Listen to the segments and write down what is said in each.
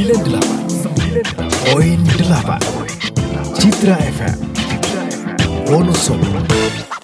98.8 Citra FM Wonosobo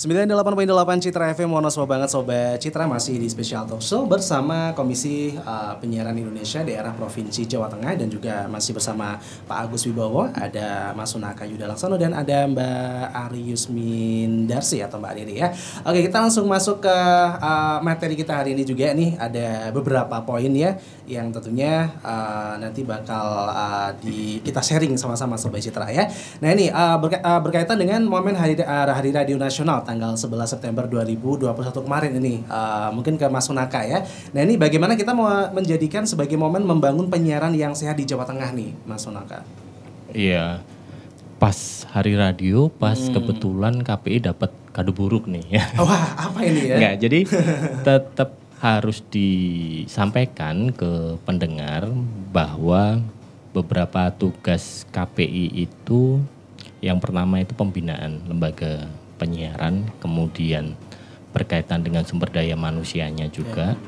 98.8 Citra FM Monos banget Sobat Citra masih di Special Talk Show bersama Komisi uh, Penyiaran Indonesia daerah Provinsi Jawa Tengah dan juga masih bersama Pak Agus Wibowo, ada Mas Sunaka Yuda Laksono dan ada Mbak Ari Yusmin Darsi atau Mbak Riri ya. Oke, kita langsung masuk ke uh, materi kita hari ini juga nih ada beberapa poin ya yang tentunya uh, nanti bakal uh, di kita sharing sama-sama Sobat Citra ya. Nah, ini uh, berka uh, berkaitan dengan momen hari uh, Hari Radio Nasional tanggal 11 September 2021 kemarin ini. Uh, mungkin ke Mas Sunaka ya. Nah ini bagaimana kita mau menjadikan sebagai momen membangun penyiaran yang sehat di Jawa Tengah nih Mas Sunaka? Iya. Pas hari radio, pas hmm. kebetulan KPI dapat kado buruk nih ya. Wah, apa ini ya? Enggak, jadi tetap harus disampaikan ke pendengar bahwa beberapa tugas KPI itu yang pertama itu pembinaan lembaga penyiaran, kemudian berkaitan dengan sumber daya manusianya juga. Ya.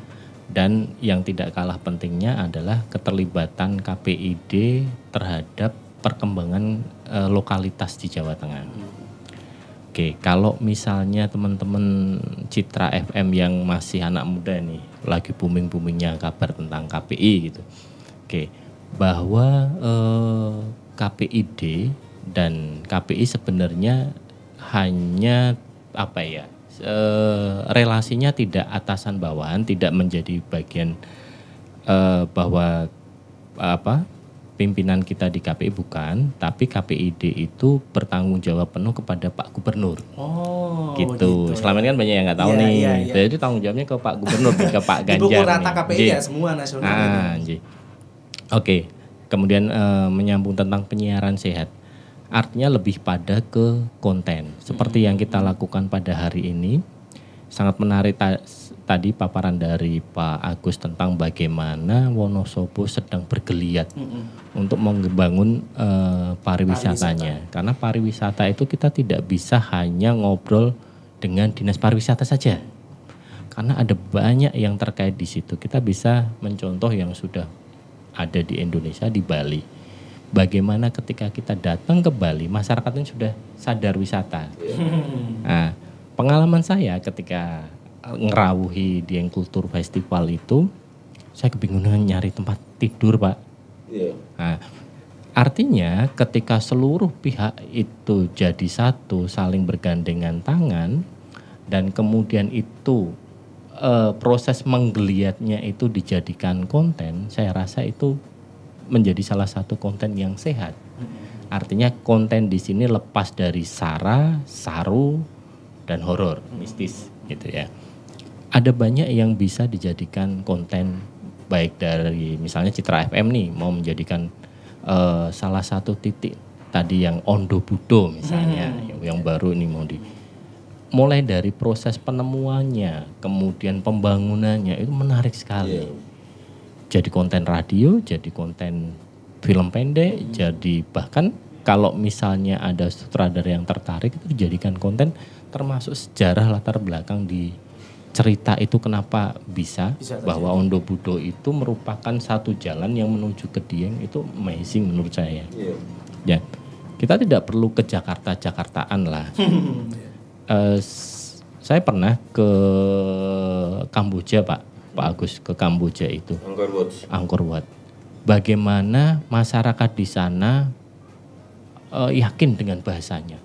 Dan yang tidak kalah pentingnya adalah keterlibatan KPID terhadap perkembangan e, lokalitas di Jawa Tengah. Hmm. Oke, kalau misalnya teman-teman Citra FM yang masih anak muda nih, lagi booming-boomingnya kabar tentang KPI gitu. Oke, bahwa eh, KPID dan KPI sebenarnya hanya apa ya e, relasinya tidak atasan bawahan tidak menjadi bagian e, bahwa apa pimpinan kita di KPI bukan tapi KPID itu bertanggung jawab penuh kepada Pak Gubernur oh gitu, gitu. selama ini kan banyak yang nggak tahu yeah, nih yeah, yeah. jadi tanggung jawabnya ke Pak Gubernur ke Pak Ganjar rata nih. KPI ya semua nasional ah, oke okay. kemudian e, menyambung tentang penyiaran sehat artinya lebih pada ke konten. Seperti hmm. yang kita lakukan pada hari ini, sangat menarik ta tadi paparan dari Pak Agus tentang bagaimana Wonosobo sedang bergeliat mm untuk membangun uh, pariwisatanya. Pariwisata. Karena pariwisata itu kita tidak bisa hanya ngobrol dengan dinas pariwisata saja. Karena ada banyak yang terkait di situ. Kita bisa mencontoh yang sudah ada di Indonesia di Bali bagaimana ketika kita datang ke Bali, masyarakat ini sudah sadar wisata. Nah, pengalaman saya ketika ngerawuhi yang Kultur Festival itu, saya kebingungan nyari tempat tidur, Pak. Iya. Nah, artinya ketika seluruh pihak itu jadi satu, saling bergandengan tangan, dan kemudian itu e, proses menggeliatnya itu dijadikan konten, saya rasa itu menjadi salah satu konten yang sehat. Artinya konten di sini lepas dari sara, saru, dan horor mistis gitu ya. Ada banyak yang bisa dijadikan konten baik dari misalnya Citra FM nih mau menjadikan uh, salah satu titik tadi yang Ondo Budo misalnya hmm. yang, baru ini mau di mulai dari proses penemuannya, kemudian pembangunannya itu menarik sekali. Yeah jadi konten radio, jadi konten film pendek, hmm. jadi bahkan kalau misalnya ada sutradara yang tertarik itu dijadikan konten termasuk sejarah latar belakang di cerita itu kenapa bisa, bisa bahwa Ondo Budo itu merupakan satu jalan yang menuju ke Dieng itu amazing menurut saya. Yeah. Ya. Kita tidak perlu ke Jakarta Jakartaan lah. uh, saya pernah ke Kamboja, Pak. Pak Agus ke Kamboja itu. Angkor Wat. Angkor Wat. Bagaimana masyarakat di sana uh, yakin dengan bahasanya,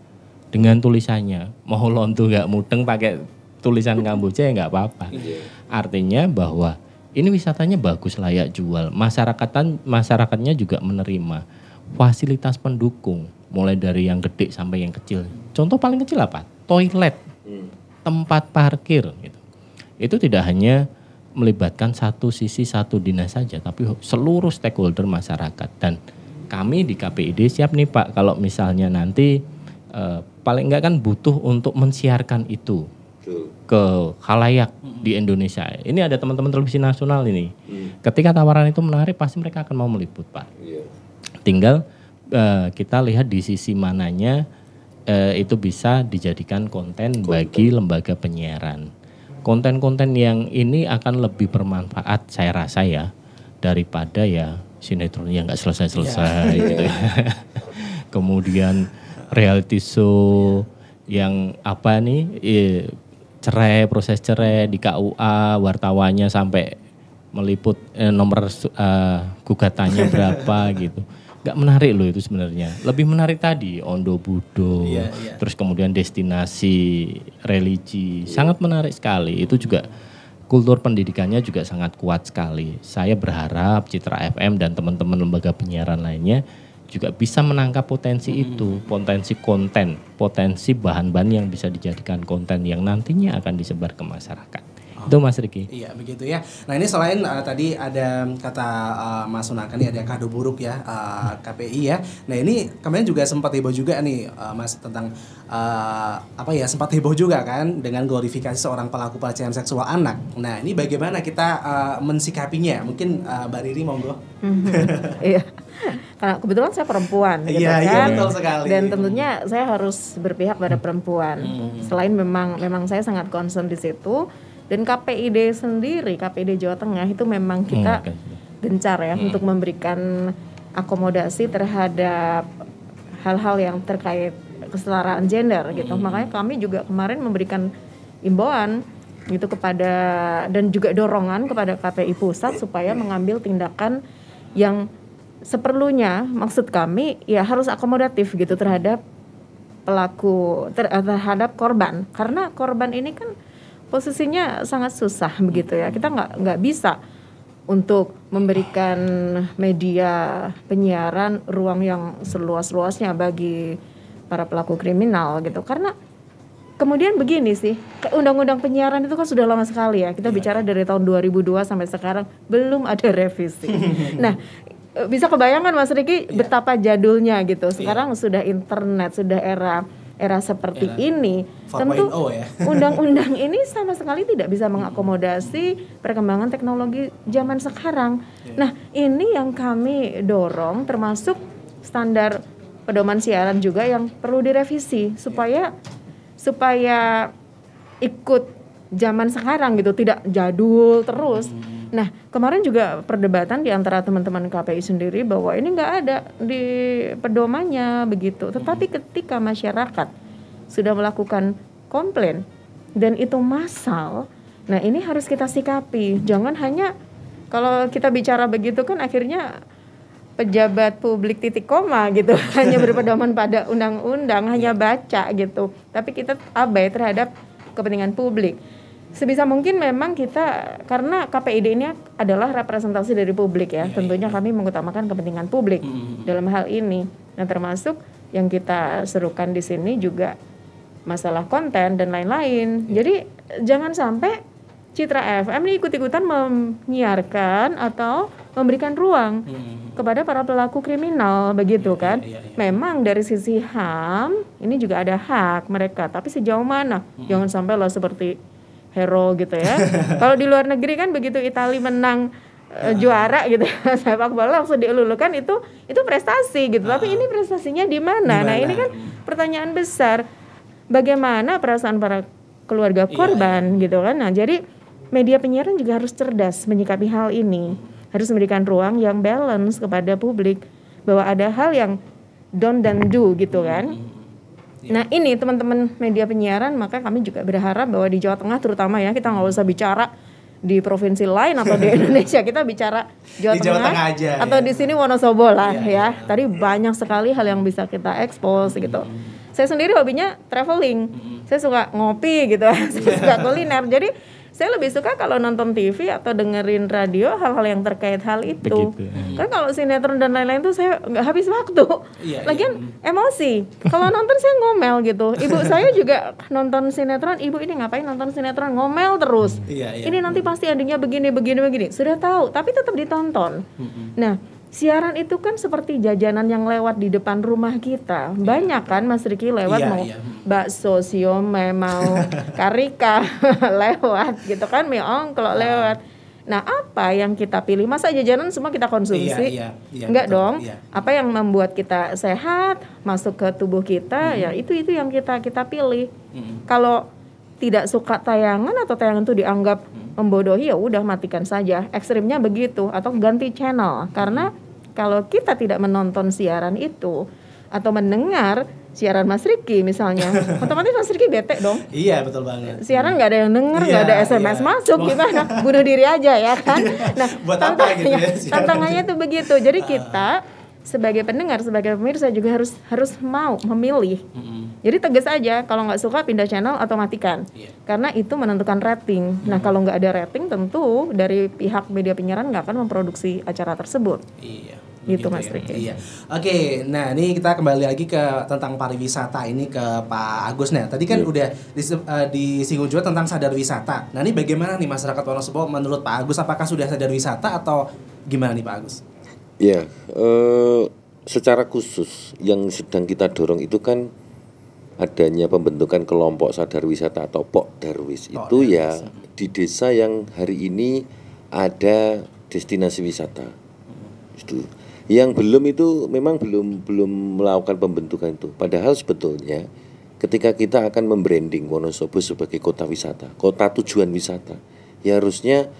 dengan tulisannya. Mau lontu nggak mudeng pakai tulisan Kamboja ya nggak apa-apa. Iya. Artinya bahwa ini wisatanya bagus layak jual. Masyarakatan masyarakatnya juga menerima fasilitas pendukung mulai dari yang gede sampai yang kecil. Contoh paling kecil apa? Toilet, hmm. tempat parkir. Gitu. Itu tidak hanya melibatkan satu sisi satu dinas saja, tapi seluruh stakeholder masyarakat dan kami di KPID siap nih Pak kalau misalnya nanti eh, paling enggak kan butuh untuk mensiarkan itu ke halayak di Indonesia. Ini ada teman-teman televisi nasional ini. Hmm. Ketika tawaran itu menarik pasti mereka akan mau meliput Pak. Iya. Tinggal eh, kita lihat di sisi mananya eh, itu bisa dijadikan konten, konten bagi lembaga penyiaran konten-konten yang ini akan lebih bermanfaat saya rasa ya daripada ya sinetron yang nggak selesai-selesai iya. gitu. Kemudian reality show yang apa nih iya, cerai proses cerai di KUA wartawannya sampai meliput eh, nomor uh, gugatannya berapa gitu nggak menarik loh itu sebenarnya. Lebih menarik tadi Ondo Budo, yeah, yeah. terus kemudian destinasi religi, yeah. sangat menarik sekali. Itu juga kultur pendidikannya juga sangat kuat sekali. Saya berharap Citra FM dan teman-teman lembaga penyiaran lainnya juga bisa menangkap potensi hmm. itu, potensi konten, potensi bahan-bahan yang bisa dijadikan konten yang nantinya akan disebar ke masyarakat. Itu Mas Riki. Iya begitu ya. Nah ini selain uh, tadi ada kata uh, Mas Sunakan ini ada kado buruk ya uh, eh, KPI ya. Nah ini kemarin juga sempat heboh juga nih uh, Mas tentang uh, apa ya sempat heboh juga kan dengan glorifikasi seorang pelaku pelecehan seksual anak. Nah ini bagaimana kita uh, mensikapinya? Mungkin uh, Mbak Riri monggo. Mm-hmm. Iya. karena kebetulan saya perempuan gitu yeah, iya, kan. Yeah, betul sekali. Dan tentunya saya harus berpihak pada perempuan. Hmm. Selain memang memang saya sangat concern di situ, dan KPID sendiri, KPID Jawa Tengah itu memang kita hmm, gencar ya hmm. untuk memberikan akomodasi terhadap hal-hal yang terkait kesetaraan gender gitu. Hmm. Makanya kami juga kemarin memberikan imbauan gitu kepada dan juga dorongan kepada KPI pusat supaya mengambil tindakan yang seperlunya maksud kami ya harus akomodatif gitu terhadap pelaku ter, terhadap korban karena korban ini kan posisinya sangat susah begitu ya kita nggak nggak bisa untuk memberikan media penyiaran ruang yang seluas-luasnya bagi para pelaku kriminal gitu karena kemudian begini sih undang-undang penyiaran itu kan sudah lama sekali ya kita iya. bicara dari tahun 2002 sampai sekarang belum ada revisi nah e, bisa kebayangan Mas Riki iya. betapa jadulnya gitu iya. sekarang sudah internet sudah era era seperti era ini, tentu oh ya. undang-undang ini sama sekali tidak bisa mengakomodasi perkembangan teknologi zaman sekarang. Yeah. Nah, ini yang kami dorong termasuk standar pedoman siaran juga yang perlu direvisi supaya yeah. supaya ikut zaman sekarang gitu, tidak jadul terus. Hmm Nah kemarin juga perdebatan di antara teman-teman KPI sendiri bahwa ini nggak ada di pedomannya begitu. Tetapi ketika masyarakat sudah melakukan komplain dan itu massal, nah ini harus kita sikapi. Jangan hanya kalau kita bicara begitu kan akhirnya pejabat publik titik koma gitu hanya berpedoman pada undang-undang hanya baca gitu tapi kita abai terhadap kepentingan publik sebisa mungkin memang kita karena KPID ini adalah representasi dari publik ya, ya tentunya ya. kami mengutamakan kepentingan publik hmm, hmm, hmm. dalam hal ini nah termasuk yang kita serukan di sini juga masalah konten dan lain-lain ya. jadi jangan sampai Citra FM ini ikut-ikutan menyiarkan atau memberikan ruang hmm. hmm kepada para pelaku kriminal begitu ya, kan. Ya, ya, Memang dari sisi HAM ini juga ada hak mereka, tapi sejauh mana? Hmm. Jangan sampailah seperti hero gitu ya. Kalau di luar negeri kan begitu Italia menang uh, juara gitu ya, sepak bola langsung dielulukan itu itu prestasi gitu. Uh, Tapi ah. ini prestasinya di mana? Nah, ini kan pertanyaan besar. Bagaimana perasaan para keluarga iya, korban iya, gitu kan. Nah, jadi media penyiaran juga harus cerdas menyikapi hal ini. Harus memberikan ruang yang balance kepada publik bahwa ada hal yang don dan do gitu kan hmm. Iya. Nah ini teman-teman media penyiaran maka kami juga berharap bahwa di Jawa Tengah terutama ya kita nggak usah bicara di provinsi lain atau di Indonesia kita bicara Jawa, di Tengah, Jawa Tengah aja, atau ya. di sini Wonosobo lah yeah, ya. Yeah. Tadi banyak sekali hal yang bisa kita expose -hmm. gitu. Saya sendiri hobinya traveling. -hmm. Saya suka ngopi gitu, saya suka kuliner. Jadi saya lebih suka kalau nonton TV atau dengerin radio hal-hal yang terkait hal itu. Begitu. Ya. Karena kalau sinetron dan lain-lain tuh saya nggak habis waktu. Iya, iya. Lagian iya. emosi. Kalau nonton saya ngomel gitu. Ibu saya juga nonton sinetron, ibu ini ngapain nonton sinetron ngomel terus. Iya, iya. Ini nanti pasti endingnya begini begini begini. Sudah tahu, tapi tetap ditonton. Nah, siaran itu kan seperti jajanan yang lewat di depan rumah kita. Banyak kan Mas Riki lewat iya, mau iya. bakso, siomay, mau karika lewat gitu kan, mie ongklok iya. lewat. Nah, apa yang kita pilih? Masa jajanan semua kita konsumsi? Iya, iya, iya, Enggak betul, dong. Iya. Apa yang membuat kita sehat, masuk ke tubuh kita, -hmm. ya itu itu yang kita kita pilih. -hmm. Kalau tidak suka tayangan atau tayangan itu dianggap mm. membodohi, ya udah matikan saja. Ekstrimnya begitu atau ganti channel karena -hmm kalau kita tidak menonton siaran itu atau mendengar siaran Mas Riki misalnya, otomatis Mas Riki bete dong. Iya betul banget. Siaran nggak ada yang dengar, iya, nggak iya, ada SMS iya. masuk, gimana? Bunuh diri aja ya kan. Nah Buat gitu tantangannya, gitu ya, tantangannya itu begitu. Jadi ah. kita sebagai pendengar, sebagai pemirsa juga harus harus mau memilih. Mm -hmm. Jadi tegas aja, kalau nggak suka pindah channel atau matikan, yeah. karena itu menentukan rating. Mm -hmm. Nah kalau nggak ada rating, tentu dari pihak media penyiaran nggak akan memproduksi acara tersebut. Iya. Yeah. Gitu, gitu, Mas ya. Riki. iya. Oke, nah ini kita kembali lagi ke tentang pariwisata ini ke Pak Agus nih. Tadi kan yeah. udah di uh, eh, disinggung juga tentang sadar wisata. Nah, ini bagaimana nih masyarakat Wonosobo menurut Pak Agus apakah sudah sadar wisata atau gimana nih Pak Agus? Iya, yeah, uh, secara khusus yang sedang kita dorong itu kan adanya pembentukan kelompok sadar wisata atau pok darwis oh, itu ya, ya di desa yang hari ini ada destinasi wisata hmm. itu yang belum itu memang belum belum melakukan pembentukan itu padahal sebetulnya ketika kita akan membranding Wonosobo sebagai kota wisata kota tujuan wisata ya harusnya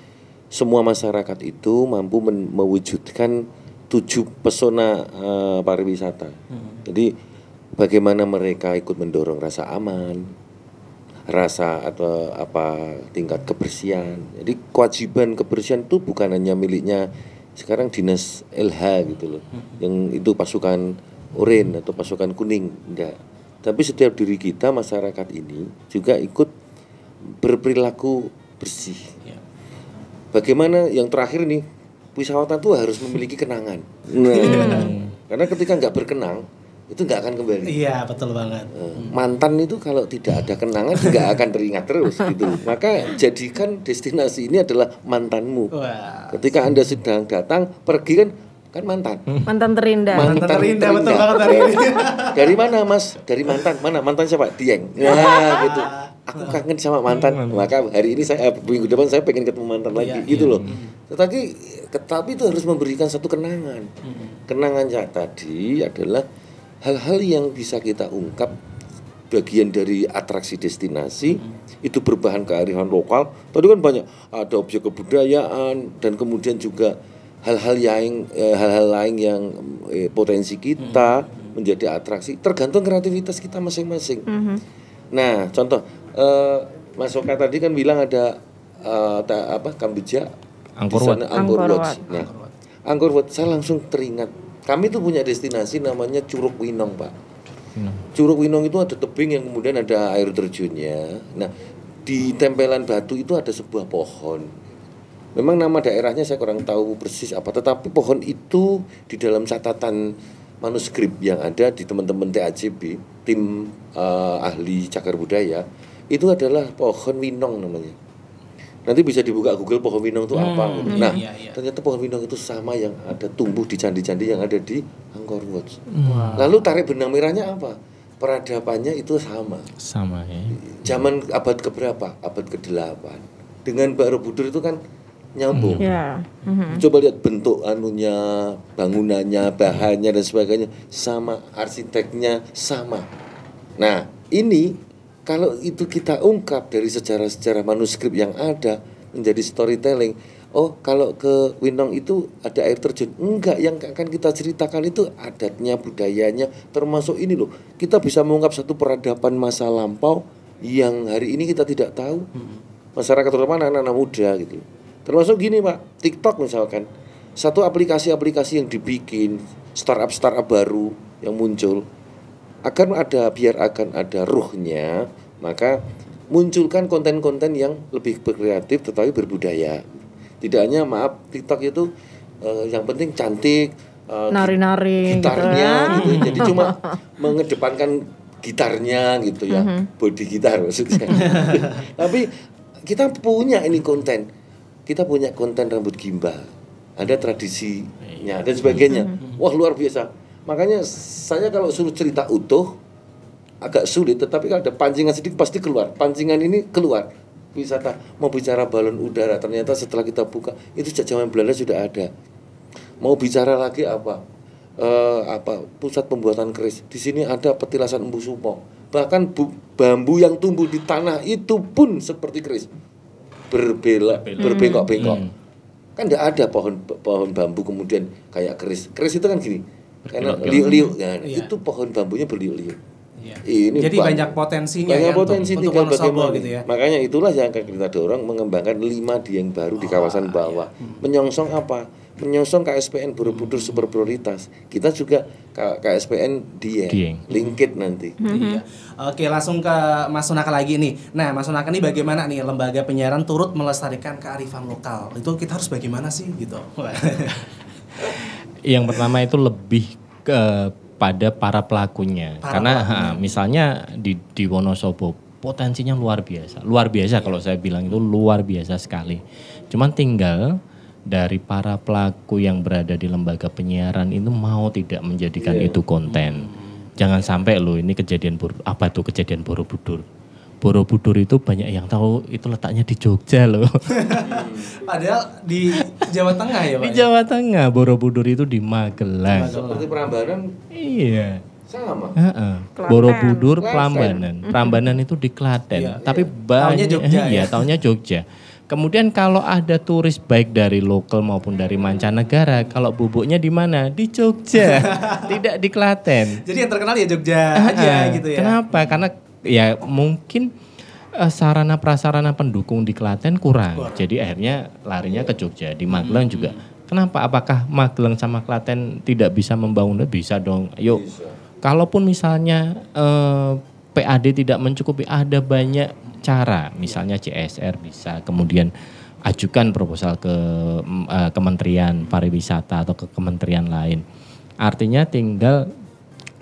semua masyarakat itu mampu mewujudkan tujuh pesona uh, pariwisata hmm. jadi bagaimana mereka ikut mendorong rasa aman rasa atau apa tingkat kebersihan jadi kewajiban kebersihan itu bukan hanya miliknya sekarang dinas LH gitu loh yang itu pasukan oranye atau pasukan kuning enggak tapi setiap diri kita masyarakat ini juga ikut berperilaku bersih ya. bagaimana yang terakhir nih wisatawan tuh harus memiliki kenangan nah, karena ketika nggak berkenang itu nggak akan kembali. Iya betul banget. Eh, mantan itu kalau tidak ada kenangan nggak akan teringat terus gitu. Maka jadikan destinasi ini adalah mantanmu. Wah. Ketika anda sedang datang pergi kan kan mantan. Hmm. Mantan terindah. Mantan, mantan terindah, terindah, betul banget dari Dari mana mas? Dari mantan. Mana mantan siapa? Dieng. Ya gitu. Aku kangen sama mantan. Maka hari ini saya eh, minggu depan saya pengen ketemu mantan iya, lagi iya, gitu iya. loh. Hmm. Tetapi tetapi itu harus memberikan satu kenangan. Hmm. Kenangan yang tadi adalah hal-hal yang bisa kita ungkap bagian dari atraksi destinasi hmm. itu berbahan kearifan lokal. Tadi kan banyak ada objek kebudayaan dan kemudian juga hal-hal yang eh, hal-hal lain yang eh, potensi kita hmm. menjadi atraksi tergantung kreativitas kita masing-masing. Hmm. Nah, contoh eh, Mas Oka tadi kan bilang ada eh, ta, apa Kamboja Angkor Wat. Angkor Wat. Nah, Angkor Wat saya langsung teringat kami tuh punya destinasi namanya Curug Winong, Pak. Hmm. Curug Winong itu ada tebing yang kemudian ada air terjunnya. Nah, di tempelan batu itu ada sebuah pohon. Memang nama daerahnya saya kurang tahu persis apa, tetapi pohon itu di dalam catatan manuskrip yang ada di teman-teman TACB, tim uh, ahli cagar budaya, itu adalah pohon winong namanya nanti bisa dibuka Google pohon winong itu hmm, apa gitu. iya, Nah, iya, iya. ternyata pohon winong itu sama yang ada tumbuh di candi-candi yang ada di Angkor Wat. Wow. Hmm. Lalu tarik benang merahnya apa? Peradabannya itu sama. Sama ya. Zaman abad ke berapa? Abad ke-8. Dengan Baru Borobudur itu kan nyambung. Yeah. hmm mhm. Coba lihat bentuk anunya, bangunannya, bahannya dan sebagainya sama, arsiteknya sama. Nah, ini kalau itu kita ungkap dari sejarah-sejarah manuskrip yang ada menjadi storytelling. Oh, kalau ke Winong itu ada air terjun. Enggak, yang akan kita ceritakan itu adatnya, budayanya, termasuk ini loh. Kita bisa mengungkap satu peradaban masa lampau yang hari ini kita tidak tahu. Hmm. Masyarakat terutama anak-anak muda gitu. Termasuk gini, Pak. TikTok misalkan. Satu aplikasi-aplikasi yang dibikin, startup-startup baru yang muncul akan ada biar akan ada ruhnya maka munculkan konten-konten yang lebih berkreatif tetapi berbudaya tidak hanya maaf TikTok itu uh, yang penting cantik nari nari uh, gitarnya ya. gitu, ya. jadi cuma mengedepankan gitarnya gitu ya mm-hmm. body gitar maksudnya tapi kita punya ini konten kita punya konten rambut gimbal ada tradisinya dan sebagainya mm-hmm. wah luar biasa Makanya saya kalau suruh cerita utuh agak sulit, tetapi kalau ada pancingan sedikit pasti keluar. Pancingan ini keluar. Wisata mau bicara balon udara, ternyata setelah kita buka itu sejak zaman Belanda sudah ada. Mau bicara lagi apa? E, apa pusat pembuatan keris. Di sini ada petilasan embu sumo. Bahkan bu, bambu yang tumbuh di tanah itu pun seperti keris. Berbelok, berbengkok-bengkok. Hmm. Kan tidak ada pohon pohon bambu kemudian kayak keris. Keris itu kan gini karena liuk-liuk kan. ya. Itu pohon bambunya berliuk-liuk. Iya. Ini Jadi bambu. banyak potensinya banyak ya potensi untuk, tinggal untuk bagaimana. Gitu ya. Makanya itulah yang akan kita dorong mengembangkan lima yang baru oh, di ah, kawasan bawah. Ya. Menyongsong apa? Menyongsong KSPN Borobudur hmm. super prioritas. Kita juga KSPN dia Dieng. Hmm. Linkit nanti. Hmm. Iya. Oke, langsung ke Mas Sunaka lagi nih. Nah, Mas Sunaka ini bagaimana nih lembaga penyiaran turut melestarikan kearifan lokal? Itu kita harus bagaimana sih gitu. yang pertama itu lebih ke pada para pelakunya. Para Karena pelakunya. Ha, misalnya di di Wonosobo potensinya luar biasa. Luar biasa kalau saya bilang itu luar biasa sekali. Cuman tinggal dari para pelaku yang berada di lembaga penyiaran itu mau tidak menjadikan yeah. itu konten. Jangan sampai loh ini kejadian buruk apa tuh kejadian Borobudur Borobudur itu banyak yang tahu itu letaknya di Jogja loh. Padahal di Jawa Tengah ya Pak? Di Jawa Tengah, Borobudur itu di Magelang. Seperti Prambanan? Iya. Sama? Uh-uh. Borobudur, Prambanan. Prambanan itu di Klaten. Iya, Tapi iya. banyak... Tahunnya Jogja iya, ya? tahunnya Jogja. Kemudian kalau ada turis baik dari lokal maupun dari mancanegara, kalau bubuknya di mana? Di Jogja, tidak di Klaten. Jadi yang terkenal ya Jogja aja gitu ya. Kenapa? Karena ya mungkin uh, sarana prasarana pendukung di Klaten kurang. kurang. Jadi akhirnya larinya ke Jogja. Di Magelang hmm. juga. Kenapa? Apakah Magelang sama Klaten tidak bisa membangun? Bisa dong. Yuk. Bisa. Kalaupun misalnya uh, eh, PAD tidak mencukupi, ada banyak cara. Misalnya CSR bisa. Kemudian ajukan proposal ke uh, Kementerian Pariwisata atau ke kementerian lain. Artinya tinggal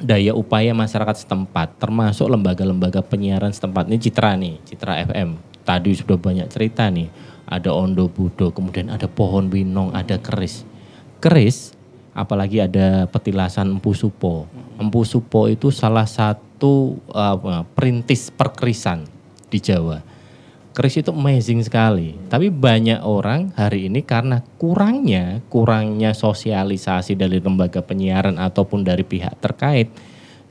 daya upaya masyarakat setempat termasuk lembaga-lembaga penyiaran setempat ini Citra nih Citra FM tadi sudah banyak cerita nih ada Ondo Budo kemudian ada pohon binong ada keris keris apalagi ada petilasan Empu Supo Empu Supo itu salah satu uh, perintis perkerisan di Jawa Kris itu amazing sekali. Tapi banyak orang hari ini karena kurangnya kurangnya sosialisasi dari lembaga penyiaran ataupun dari pihak terkait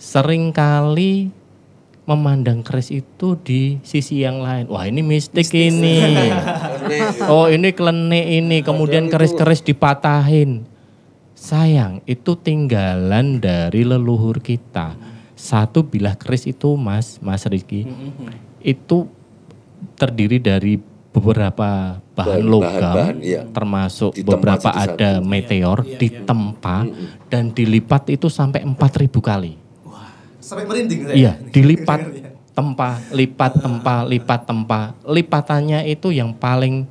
seringkali memandang Kris itu di sisi yang lain. Wah ini mistik Mistis. ini. oh ini klenik ini. Kemudian keris-keris dipatahin. Sayang itu tinggalan dari leluhur kita. Satu bilah keris itu mas, mas Rizky. Mm-hmm. Itu terdiri dari beberapa bahan, bahan logam bahan, ya. termasuk ditempa beberapa ada satu. meteor ya, ya, ditempa ya. dan dilipat itu sampai 4000 kali. Wah, sampai merinding saya. Iya, dilipat iya, iya. tempa, lipat tempa, lipat tempa. Lipatannya itu yang paling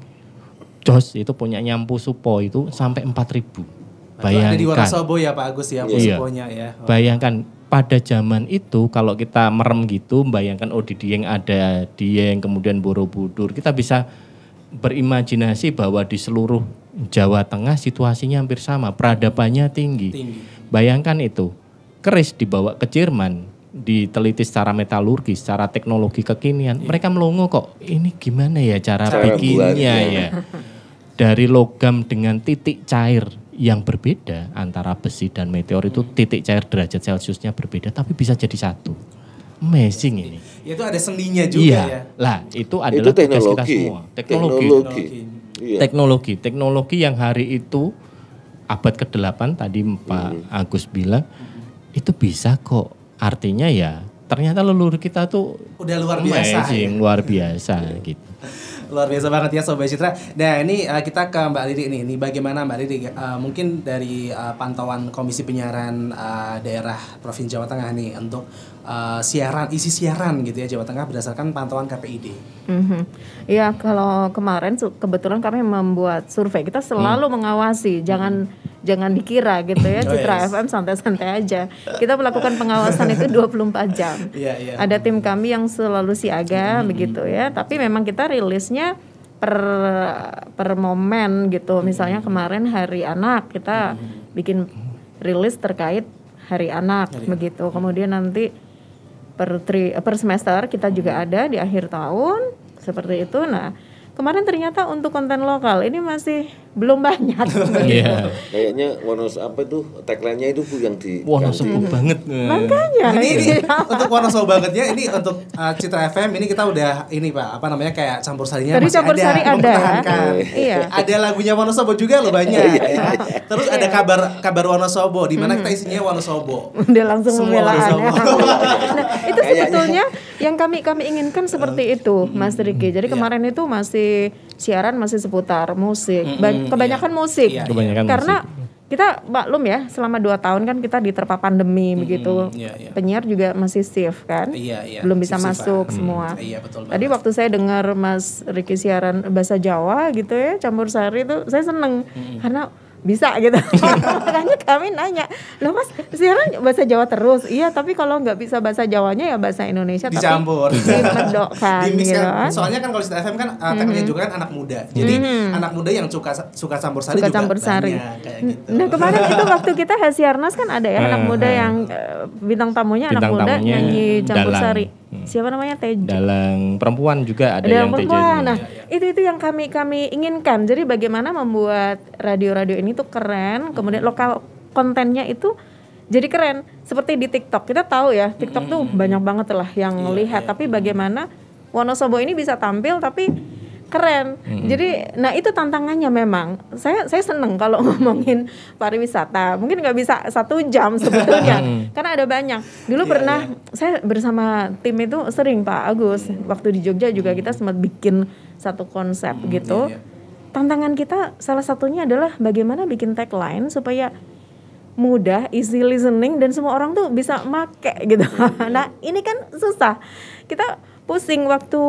jos itu punya nyampu supo itu sampai 4000. Bayangkan. Ada di Wonosobo ya Pak Agus ya, iya. ya. Bayangkan pada zaman itu kalau kita merem gitu bayangkan oh di Dieng ada Dieng kemudian Borobudur kita bisa berimajinasi bahwa di seluruh Jawa Tengah situasinya hampir sama peradabannya tinggi, tinggi. bayangkan itu keris dibawa ke Jerman diteliti secara metalurgi, secara teknologi kekinian, yeah. mereka melongo kok ini gimana ya cara, cara bikinnya ya. Dari logam dengan titik cair yang berbeda antara besi dan meteor itu titik cair derajat Celciusnya berbeda tapi bisa jadi satu. Amazing ini. Itu ada seninya juga iya. ya. Lah, itu adalah itu teknologi. kita semua. Teknologi. Teknologi. Iya. teknologi. Teknologi yang hari itu abad ke-8 tadi Pak hmm. Agus bilang hmm. itu bisa kok. Artinya ya ternyata leluhur kita tuh udah luar amazing, biasa. ya? luar biasa iya. gitu luar biasa banget ya Sobat Citra. Nah ini uh, kita ke Mbak Lirik nih. Ini bagaimana Mbak Lirik? Uh, eh, mungkin dari uh, pantauan Komisi Penyiaran uh, Daerah Provinsi Jawa Tengah nih untuk uh, siaran isi siaran gitu ya Jawa Tengah berdasarkan pantauan KPID. Mm-hmm. Iya, kalau kemarin kebetulan kami membuat survei kita selalu hmm. mengawasi jangan hmm. jangan dikira gitu ya oh, Citra yes. FM santai-santai aja kita melakukan pengawasan itu 24 jam. Yeah, yeah. Ada tim kami yang selalu siaga hmm. begitu ya tapi memang kita rilisnya per per momen gitu hmm. misalnya kemarin hari anak kita hmm. bikin rilis terkait hari anak hari begitu kemudian nanti per tri, per semester kita juga hmm. ada di akhir tahun seperti itu. Nah, kemarin ternyata untuk konten lokal ini masih belum banyak. Iya. iya. Kayaknya Wonos apa itu tagline-nya itu bu yang di Wonosobo banget. Makanya. Ini, ini iya. untuk Wonosobo bangetnya ini untuk uh, Citra FM ini kita udah ini Pak, apa namanya kayak campur sarinya Tadi masih campur ada, sari ada. Iya. Ada lagunya Wonosobo juga loh banyak. Iya, iya, iya. Terus ada iya. kabar kabar Wonosobo di mana hmm. kita isinya Wonosobo. Udah langsung pembelaan. nah, itu sebetulnya yang kami kami inginkan seperti hmm. itu Mas Riki. Jadi hmm. kemarin itu masih siaran masih seputar musik. -hmm. Iya. kebanyakan iya. musik. Iya, kebanyakan Karena musik. kita maklum ya selama dua tahun kan kita diterpa pandemi hmm, begitu. Iya, iya. Penyiar juga masih shift kan. Iya, iya. Belum bisa shift masuk semua. Mm, iya, betul Tadi waktu saya dengar Mas Riki siaran bahasa Jawa gitu ya, campur sari itu saya seneng hmm. karena bisa gitu. Makanya kami nanya, "Loh Mas, siaran bahasa Jawa terus?" Iya, tapi kalau nggak bisa bahasa Jawanya ya bahasa Indonesia Dicampur. tapi Di gitu. Kan. kan. Soalnya kan kalau di FM kan uh, mm -hmm. juga kan anak muda. Jadi mm -hmm. anak muda yang suka suka campur sari suka juga campur sari. banyak kayak gitu. Nah, kemarin itu waktu kita Hasiarnas kan ada ya anak eh, muda eh. yang eh, bintang tamunya bintang anak muda tamunya nyanyi campur dalang. sari siapa namanya Tej dalam perempuan juga ada dalang yang perempuan. nah ya, ya. itu itu yang kami kami inginkan jadi bagaimana membuat radio-radio ini tuh keren kemudian lokal kontennya itu jadi keren seperti di TikTok kita tahu ya TikTok -hmm. tuh banyak banget lah yang yeah, lihat yeah. tapi bagaimana Wonosobo ini bisa tampil tapi keren. Hmm. Jadi, nah itu tantangannya memang. Saya saya seneng kalau ngomongin pariwisata. Mungkin nggak bisa satu jam sebetulnya, mm. karena ada banyak. Dulu yeah, pernah yeah. saya bersama tim itu sering Pak Agus. Hmm. Waktu di Jogja juga mm. kita sempat bikin satu konsep hmm, gitu. Yeah, yeah. Tantangan kita salah satunya adalah bagaimana bikin tagline supaya mudah, easy listening dan semua orang tuh bisa make gitu. Iya, iya. nah ini kan susah. Kita pusing waktu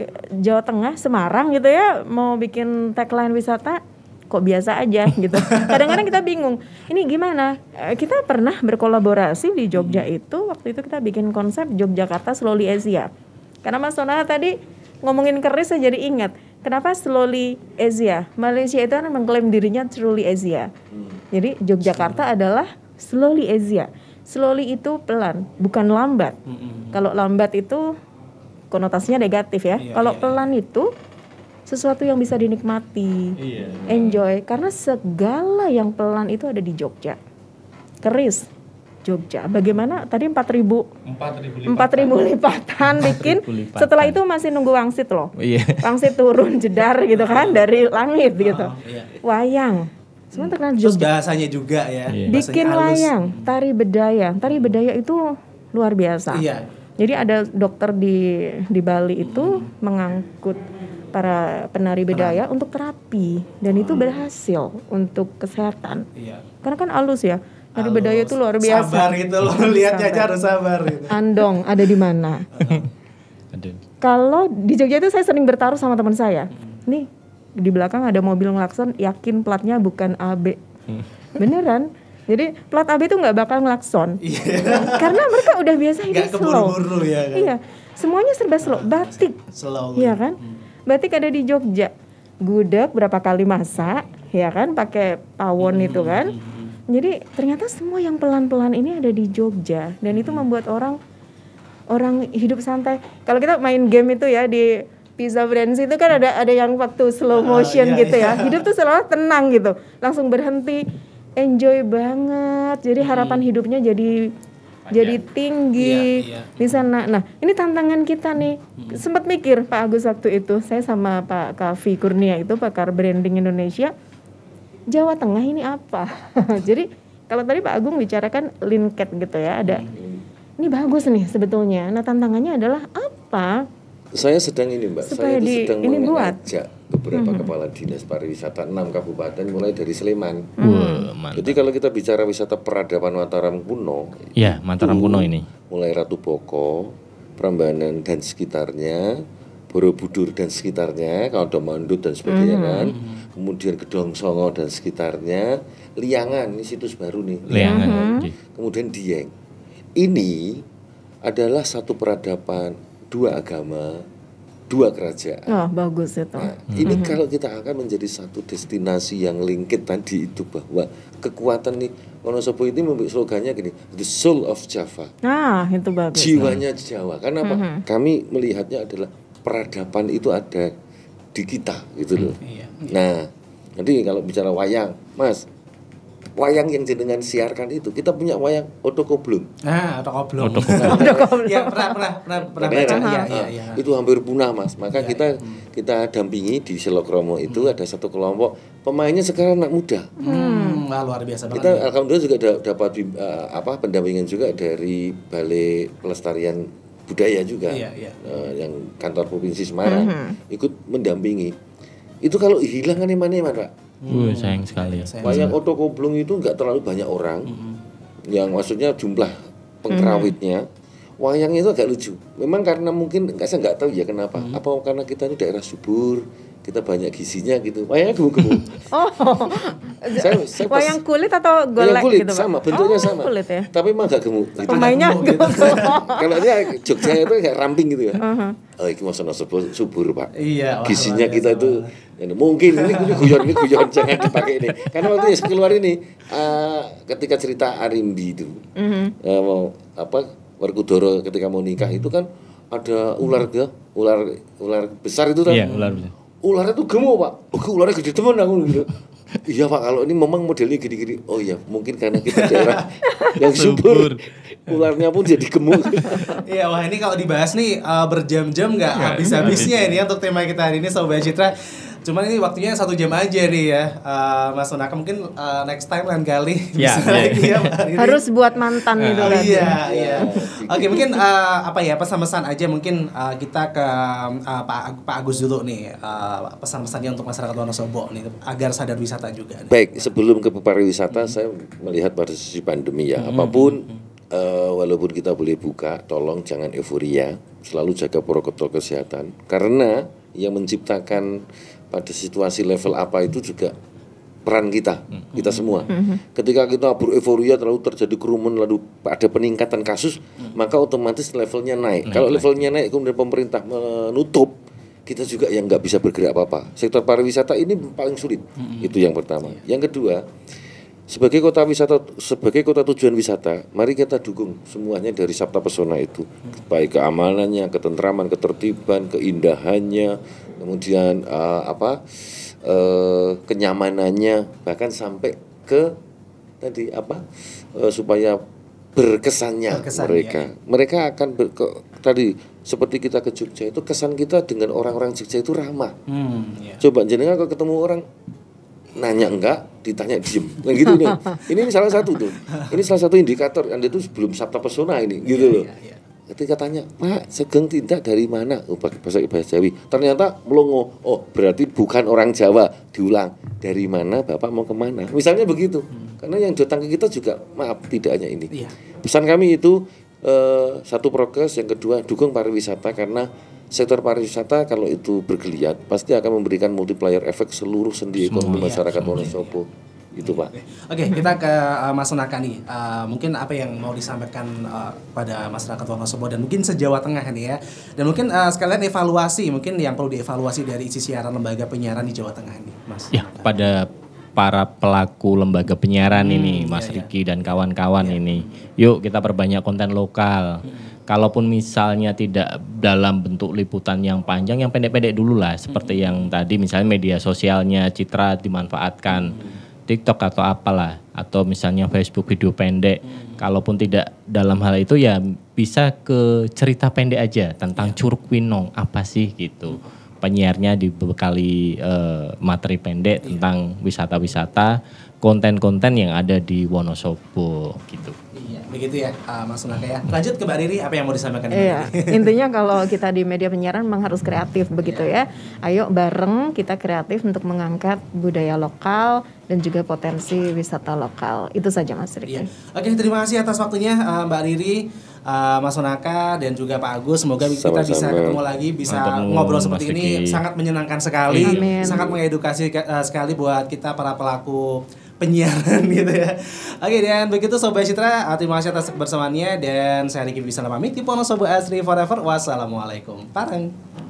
eh, Jawa Tengah Semarang gitu ya mau bikin tagline wisata kok biasa aja gitu. Kadang-kadang kita bingung, ini gimana? Eh, kita pernah berkolaborasi di Jogja hmm. itu waktu itu kita bikin konsep Yogyakarta Slowly Asia. Karena Mas Sona tadi ngomongin keris saya jadi ingat. Kenapa Slowly Asia? Malaysia itu kan mengklaim dirinya Truly Asia. Hmm. Jadi Yogyakarta adalah Slowly Asia. Slowly itu pelan, bukan lambat. Hmm, Kalau lambat itu konotasinya negatif ya. Iya, Kalau iya, iya. pelan iya. itu sesuatu yang bisa dinikmati, iya, iya. enjoy. Karena segala yang pelan itu ada di Jogja. Keris, Jogja. Bagaimana tadi 4000 ribu, lipatan. ribu lipatan bikin. Setelah itu masih nunggu wangsit loh. Iya. Wangsit turun jedar gitu kan iya. dari langit gitu. Oh, iya. Wayang. Semua terkenal Jogja. Terus bahasanya juga ya. Iya. Bikin wayang, tari bedaya. Tari bedaya itu luar biasa. Iya. Jadi ada dokter di di Bali itu hmm. mengangkut para penari bedaya Terang. untuk terapi dan hmm. itu berhasil untuk kesehatan. Iya. Karena kan alus ya. Tari bedaya itu luar biasa. Sabar gitu loh, lihatnya aja harus sabar gitu. Andong ada di mana? Kalau di Jogja itu saya sering bertaruh sama teman saya. Hmm. Nih, di belakang ada mobil ngelakson, yakin platnya bukan AB. Hmm. Beneran Jadi plat AB itu nggak bakal ngelakson. Yeah. Karena mereka udah biasa hidup gak slow. ya kan. Iya. Semuanya serba slow. Ah, Batik. Slow. Iya kan? Hmm. Batik ada di Jogja. Gudeg berapa kali masak, ya kan pakai pawon hmm. itu kan. Hmm. Jadi ternyata semua yang pelan-pelan ini ada di Jogja dan itu hmm. membuat orang orang hidup santai. Kalau kita main game itu ya di Pizza Brands itu kan ada ada yang waktu slow ah, motion uh, iya, gitu ya. iya. ya. Hidup tuh selalu tenang gitu. Langsung berhenti enjoy banget. Jadi hmm. harapan hidupnya jadi Panjang. jadi tinggi iya, iya. di sana. Nah, ini tantangan kita nih. Hmm. Sempat mikir Pak Agus waktu itu, saya sama Pak Kavi Kurnia itu pakar branding Indonesia. Jawa Tengah ini apa? jadi kalau tadi Pak Agung bicarakan linket gitu ya, ada hmm. ini bagus nih sebetulnya. Nah, tantangannya adalah apa? Saya sedang ini Mbak, Supaya saya di, sedang ini mengajak buat. beberapa hmm. kepala dinas pariwisata enam kabupaten mulai dari Sleman. Hmm. Hmm. Jadi kalau kita bicara wisata peradaban Mataram kuno, ya Mataram kuno ini mulai Ratu Boko, Prambanan dan sekitarnya, Borobudur dan sekitarnya, Kaldomandut dan sebagainya hmm. kan. Kemudian Gedong Songo dan sekitarnya, Liangan ini situs baru nih. Liangan. Hmm. Kemudian Dieng. Ini adalah satu peradaban dua agama, dua kerajaan. Oh, bagus itu. Nah, hmm. Ini hmm. kalau kita akan menjadi satu destinasi yang lingkit tadi itu bahwa kekuatan nih Wonosobo ini memiliki slogannya gini, the soul of Java. Nah, itu bagus. Jiwanya hmm. Jawa. Karena apa? Hmm. Kami melihatnya adalah peradaban itu ada di kita gitu loh. Hmm, iya, iya. Nah, nanti kalau bicara wayang, Mas, wayang yang jenengan siarkan itu kita punya wayang otokoblum. Ah, otokoblum. Otokoblum. Iya, otokoblum. ya pernah pernah pernah pernah Ya, ya, ya. Itu hampir punah, Mas. Maka ya, kita ya. kita dampingi di Selokromo itu hmm. ada satu kelompok pemainnya sekarang anak muda. Hmm, Wah, luar biasa Kita ya. alhamdulillah juga da dapat uh, apa pendampingan juga dari Balai Pelestarian Budaya juga. Ya, ya. Uh, yang kantor Provinsi Semarang hmm. ikut mendampingi. Itu kalau hilang kan mana-mana, Pak. Hmm. Uh, sayang sekali. Sayang Wayang Oto Koblong itu nggak terlalu banyak orang. Hmm. Yang maksudnya jumlah pengkerawitnya. Hmm. Wayang itu agak lucu. Memang karena mungkin nggak saya nggak tahu ya kenapa. Hmm. Apa karena kita ini daerah subur, kita banyak gizinya gitu wayangnya gemuk-gemuk oh saya, saya pas, wayang kulit atau golek wayang kulit gitu, sama bentuknya oh, sama kulit ya? tapi emang gak gemuk gitu. pemainnya gemuk, kalau dia Jogja itu kayak ramping gitu ya uh-huh. oh ini maksudnya subur, subur Pak iya gizinya kita iya, itu ini, ya, mungkin ini, ini guyon ini guyon jangan dipakai ini karena waktu ya keluar ini uh, ketika cerita Arimbi itu uh-huh. uh, mau apa Warkudoro ketika mau nikah itu kan ada ular ya ular ular besar itu kan yeah, ular besar ularnya tuh gemuk pak oke ularnya gede temen aku gitu iya pak kalau ini memang modelnya gini-gini oh iya mungkin karena kita daerah yang subur ularnya pun jadi gemuk iya wah ini kalau dibahas nih uh, berjam-jam nggak iya, habis-habisnya ini untuk tema kita hari ini Sobat Citra Cuman ini waktunya satu jam aja nih ya, uh, Mas Sunaka. mungkin uh, next time lain kali yeah, bisa yeah. Ya, ya. lagi ya. Harus buat mantan uh, itu. Oh, kan? iya, iya iya. Oke mungkin uh, apa ya pesan-pesan aja mungkin uh, kita ke uh, Pak Pak Agus dulu nih uh, pesan-pesannya untuk masyarakat Wonosobo nih agar sadar wisata juga. Nih. Baik sebelum ke pariwisata hmm. saya melihat pada sisi pandemi ya hmm. apapun. Hmm. Uh, walaupun kita boleh buka, tolong jangan euforia, selalu jaga protokol kesehatan karena yang menciptakan pada situasi level apa itu juga peran kita hmm. kita semua hmm. Hmm. ketika kita euforia terlalu terjadi kerumunan lalu ada peningkatan kasus maka otomatis levelnya naik, kalau levelnya naik kemudian pemerintah menutup kita juga yang nggak bisa bergerak apa-apa sektor pariwisata ini paling sulit itu yang pertama iya. yang kedua sebagai kota wisata sebagai kota tujuan wisata mari kita dukung semuanya dari sabta pesona itu baik keamanannya ketentraman ketertiban keindahannya kemudian uh, apa uh, kenyamanannya bahkan sampai ke tadi apa uh, supaya berkesannya Berkesan, mereka mereka akan ber, ke, tadi seperti kita ke Jogja itu kesan kita dengan orang-orang Jogja itu ramah hmm, yeah. coba jenengan kalau ketemu orang nanya enggak ditanya diem nah, gitu nih ini, ini salah satu tuh ini salah satu indikator anda itu belum sabta pesona ini gitu yeah, loh yeah, yeah ketika tanya Pak segeng Tindak dari mana oh, pakai bahasa bahasa Jawi ternyata melongo oh berarti bukan orang Jawa diulang dari mana Bapak mau kemana misalnya begitu hmm. karena yang datang ke kita juga maaf tidak hanya ini yeah. pesan kami itu eh, satu progres yang kedua dukung pariwisata karena sektor pariwisata kalau itu bergeliat pasti akan memberikan multiplier efek seluruh sendi ekonomi iya, masyarakat Wonosobo itu pak. Oke kita ke uh, Mas Naka nih. Eh, uh, mungkin apa yang mau disampaikan uh, eh, pada masyarakat Wonosobo dan mungkin sejawa tengah nih ya. Dan mungkin uh, sekalian evaluasi mungkin yang perlu dievaluasi dari isi siaran lembaga penyiaran di Jawa Tengah ini Mas. Ya Naka. pada para pelaku lembaga penyiaran hmm, ini, iya, Mas iya, Riki iya. dan kawan-kawan iya. ini. Yuk kita perbanyak konten lokal. Hmm. Kalaupun misalnya tidak dalam bentuk liputan yang panjang, yang pendek-pendek dulu lah. Seperti hmm. yang tadi misalnya media sosialnya Citra dimanfaatkan. Hmm TikTok atau apalah atau misalnya Facebook video pendek. Hmm. Kalaupun tidak dalam hal itu ya bisa ke cerita pendek aja tentang ya. Curug Winong apa sih gitu. Penyiarnya dibekali uh, materi pendek ya. tentang wisata-wisata, konten-konten yang ada di Wonosobo gitu. Begitu ya, uh, Mas Sunaka ya. Lanjut ke Mbak Riri, apa yang mau disampaikan? Iya, intinya kalau kita di media penyiaran memang harus kreatif begitu iya. ya. Ayo bareng kita kreatif untuk mengangkat budaya lokal dan juga potensi wisata lokal. Itu saja Mas Riri Iya. Oke, terima kasih atas waktunya uh, Mbak Riri uh, Mas Sonaka dan juga Pak Agus. Semoga Sama-sama. kita bisa ketemu lagi, bisa ngobrol seperti ini. Sangat menyenangkan sekali, Amin. sangat mengedukasi uh, sekali buat kita para pelaku penyiaran gitu ya. Oke, dan begitu Sobat Citra, uh, terima kasih atas bersamanya dan saya Riki bisa pamit. Pono Sobat Asri Forever. Wassalamualaikum. Parang.